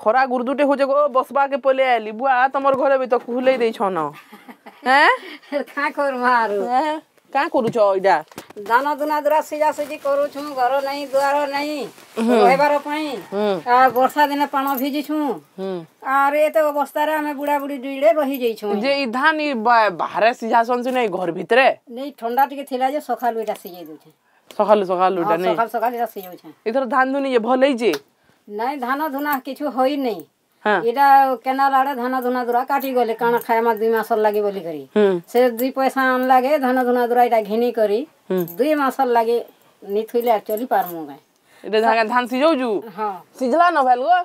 খরা গুরদুটে হচ্ছে গো বসবাকে পলে আইলি বুয়া তোমার ঘরে বি তো কুহলেই দেইছন হ্যাঁ কা করমা আর হ্যাঁ, কা করুছ ওইডা দানা দুনা দুরা সিজা সিজি করুছ ঘর নাই দুয়ার নাই রহিবার পাই আর বর্ষা দিনে পানো পাণ ভিজিছু আর এ এতে অবস্থারে আমি বুড়া বুড়ি দুইড়ে রহি যাইছু যে ই ধান বাহারে সিজা সনছু নাই ঘর ভিতরে নেই ঠান্ডা টিকে থিলা যে সকাল ওইটা সিজাই দউছে সকাল সকাল ওইটা নেই সকাল সকাল এটা সিজাউছে এথর ধান দুনি যে ভলেই যে ନାଇଁ ଧାନ ଧୁନା କିଛି ହୋଇନି ଏଇଟା କେନାଲ ଆଡେ ଧାନ ଧୁନା ଦୁରା କାଟିଗଲେ କାଣ ଖାଇମା ଦୁଇ ମାସ ଲାଗି ବୋଲି କରି ସେ ଦୁଇ ପଇସା ଆଣିଲାଗେ ଧାନ ଧୁନା ଦୁରା ଏଇଟା ଘିନି କରି ଦୁଇ ମାସ ଲାଗି ନିଥୁଇଲେ ଆକ୍ଚୁଆଲି ପାରମୁ କାଇଁ ଏଇଟା ଧାନ ସିଝଉଛୁ ହଁ ସିଝଲା ନ ଭାଲ ଗୋ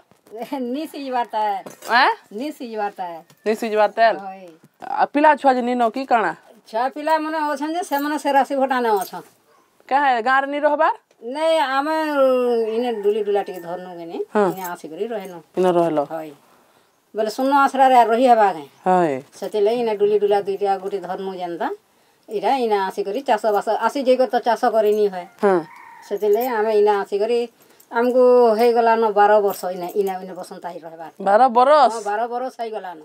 ନି ସିଝବାର ତାର ନି ସିଝବାର ତାର ନି ସିଝବାର ତାର ପିଲା ଛୁଆ ଯେ ନିନ କି କାଣା ଛୁଆ ପିଲା ମାନେ ଅଛନ୍ ଯେ ସେମାନେ ସେ ରାଶି ଭଟା ନେ ଅଛନ୍ କାଁ ଗାଁରେ ନି ରହବାର ନାଇଁ ଆମେ ଇନେ ଡୁଲି ଡୁଲା ଟିକେ ଧରନୁ କିନି ଇନେ ଆସିକରି ରହିନୁ ଇନେ ରହିଲ ହଇ ବୋଲେ ଶୂନ ଆଶ୍ରାରେ ରହି ହେବା କାଇଁ ହଇ ସେଥିଲାଗି ଇନେ ଡୁଲି ଡୁଲା ଦୁଇଟା ଗୁଟେ ଧରନୁ ଯେନ୍ତା ଇଟା ଇନେ ଆସିକରି ଚାଷବାସ ବାସ ଆସି ଯାଇକରି ତ ଚାଷ କରିନି ହଏ ସେଥିଲାଗି ଆମେ ଇନେ ଆସିକରି ଆମକୁ ହେଇଗଲାନ ବାର ବର୍ଷ ଇନେ ଇନେ ଇନେ ବସନ୍ତା ହେଇ ରହିବା ବାର ବରଷ ବାର ବରଷ ହେଇଗଲାନ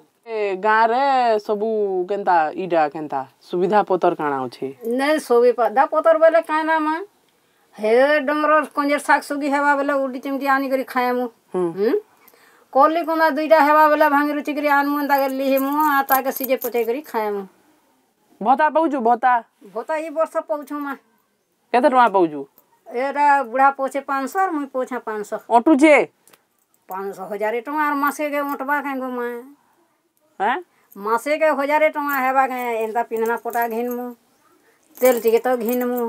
ଗାଁରେ ସବୁ କେନ୍ତା ଇଟା କେନ୍ତା ସୁବିଧା ପତର କାଣା ଅଛି ନାଇଁ ସୁବିଧା ପତର ବୋଲେ କାଣା ମା ହେ ଡମର କଞ୍ଜେର ଶାଗ ସୁଗି ହେବା ବେଲେ ଉଡ଼ି ଚିମଟି ଆନିକରି ଖାଏମୁ କଲି କୁନ୍ଦା ଦୁଇଟା ହେବା ବେଲେ ଭାଙ୍ଗି ରୁଚିକରି ଆନମୁ ତାକେ ଲିହିମୁ ଆଉ ତାକେ ସିଝେ ପଚେଇକରି ଖାଏମୁ ଭତ୍ତା ପାଉଛୁ ଭତ୍ତା ଭତ୍ତା ଏଇ ବର୍ଷ ପାଉଛୁ ମା କେତେ ଟଙ୍କା ପାଉଛୁ ଏଟା ବୁଢ଼ା ପଛେ ପାଞ୍ଚଶହ ଆର୍ ମୁଇଁ ପଛେ ପାଞ୍ଚଶହ ଅଟୁଛେ ପାଞ୍ଚଶହ ହଜାର ଟଙ୍କା ଆର୍ ମାସେକେ ଅଣ୍ଟବା କାଇଁ ଗୋ ମା ମାସେକେ ହଜାର ଟଙ୍କା ହେବା କାଇଁ ଏନ୍ତା ପିନ୍ଧନା ପଟା ଘିନମୁ तेल टिके तो घिनमु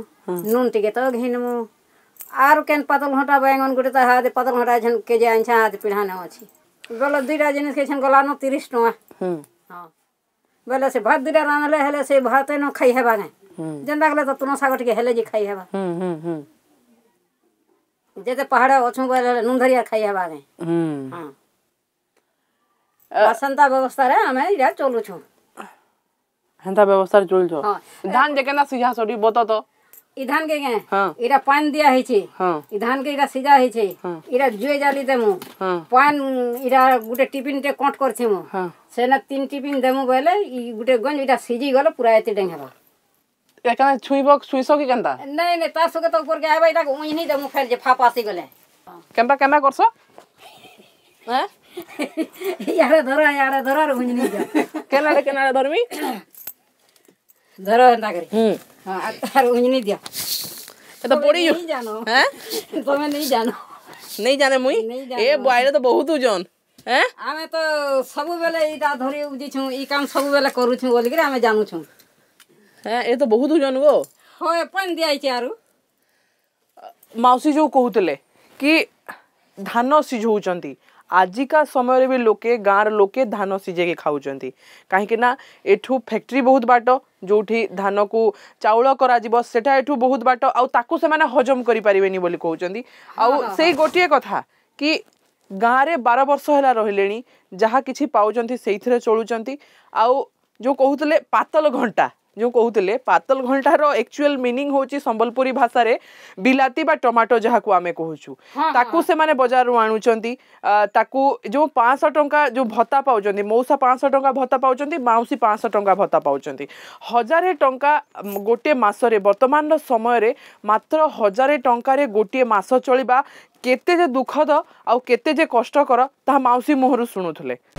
नून टिके तो घिनमु आर केन पतल हटा बैंगन गुटे तो हाथ पतल हटा झन के जाय छ हाथ पिढाने अछि बोले दुटा जिनिस के छन गोला न 30 टका हम्म हां बोले से भात दुटा रानले हेले से भात न खाइ हेबा ने जेंदा गले तो तुनो साग टिके हेले जे खाइ हेबा हम्म हम्म जेते पहाड़ अछु बोले नून धरिया खाइ हेबा ने हम्म हां असंता व्यवस्था रे हमें इरा चलु छु ହେନ୍ତା ବ୍ୟବସ୍ଥାରେ ଚଳୁଛ ଧାନ ଯେ କେନ୍ତା ସିଝା ସରି ବତ ତ ଇ ଧାନ କେ କେ ଇଟା ପାନ୍ ଦିଆ ହେଇଛି ଇ ଧାନ କେ ଇଟା ସିଝା ହେଇଛି ଇଟା ଜୁଏ ଜାଲି ଦେମୁ ପାନ୍ ଇଟା ଗୁଟେ ଟିଫିନ୍ ଟେ କଟ୍ କରିଛି ମୁଁ ସେନା ତିନ ଟିଫିନ୍ ଦେମୁ ବୋଇଲେ ଇ ଗୁଟେ ଗଞ୍ଜ ଇଟା ସିଝି ଗଲେ ପୁରା ଏତେ ଡେଙ୍ଗ ହେବା ଏକା ଛୁଇଁବ ଛୁଇଁସ କି କେନ୍ତା ନାଇଁ ନାଇଁ ତା ସଙ୍ଗେ ତ ଉପରକେ ଆଇବା ଇଟା ଉଇନି ଦେମୁ ଫେର୍ ଯେ ଫାପ ଆସି ଗଲେ କେନ୍ତା କେନ୍ତା କରସ ହେ ইয়াৰে ধৰা ইয়াৰে ধৰা আৰু বুজি নিদিয়া কেনেকৈ কেনেকৈ ধৰিবি ধরো এন্তা করে হ্যাঁ, আর উঞ্জনি দিয়া এটা পড়ি জানো হ্যাঁ তুমি নেই জানো নেই জানে মুই এ বাইরে তো বহুত ওজন হ্যাঁ আমি তো সবুবেলে এইটা ধরে উজিছু এই কাম সবুবেলে করুছু বলি করে আমি জানুছু হ্যাঁ এ তো বহুত ওজন গো হয় পানি আরু ଯୋଉ କହୁଥିଲେ କି ଧାନ ସିଝଉଛନ୍ତି ଆଜିକା ସମୟରେ ବି ଲୋକେ ଗାଁର ଲୋକେ ଧାନ ସିଝେଇକି ଖାଉଛନ୍ତି କାହିଁକିନା ଏଠୁ ଫ୍ୟାକ୍ଟ୍ରି ବହୁତ ବାଟ ଯେଉଁଠି ଧାନକୁ ଚାଉଳ କରାଯିବ ସେଟା ଏଠୁ ବହୁତ ବାଟ ଆଉ ତାକୁ ସେମାନେ ହଜମ କରିପାରିବେନି ବୋଲି କହୁଛନ୍ତି ଆଉ ସେଇ ଗୋଟିଏ କଥା କି ଗାଁରେ ବାର ବର୍ଷ ହେଲା ରହିଲେଣି ଯାହା କିଛି ପାଉଛନ୍ତି ସେଇଥିରେ ଚଳୁଛନ୍ତି ଆଉ ଯେଉଁ କହୁଥିଲେ ପାତଲ ଘଣ୍ଟା ଯେଉଁ କହୁଥିଲେ ପାତଲ ଘଣ୍ଟାର ଏକ୍ଚୁଆଲ ମିନିଂ ହଉଛି ସମ୍ବଲପୁରୀ ଭାଷାରେ ବିଲାତି ବା ଟମାଟୋ ଯାହାକୁ ଆମେ କହୁଛୁ ତାକୁ ସେମାନେ ବଜାରରୁ ଆଣୁଛନ୍ତି ତାକୁ ଯେଉଁ ପାଞ୍ଚଶହ ଟଙ୍କା ଯେଉଁ ଭତ୍ତା ପାଉଛନ୍ତି ମଉସା ପାଞ୍ଚଶହ ଟଙ୍କା ଭତ୍ତା ପାଉଛନ୍ତି ମାଉସୀ ପାଞ୍ଚଶହ ଟଙ୍କା ଭତ୍ତା ପାଉଛନ୍ତି ହଜାରେ ଟଙ୍କା ଗୋଟିଏ ମାସରେ ବର୍ତ୍ତମାନର ସମୟରେ ମାତ୍ର ହଜାରେ ଟଙ୍କାରେ ଗୋଟିଏ ମାସ ଚଳିବା କେତେ ଯେ ଦୁଃଖଦ ଆଉ କେତେ ଯେ କଷ୍ଟକର ତାହା ମାଉସୀ ମୁହଁରୁ ଶୁଣୁଥିଲେ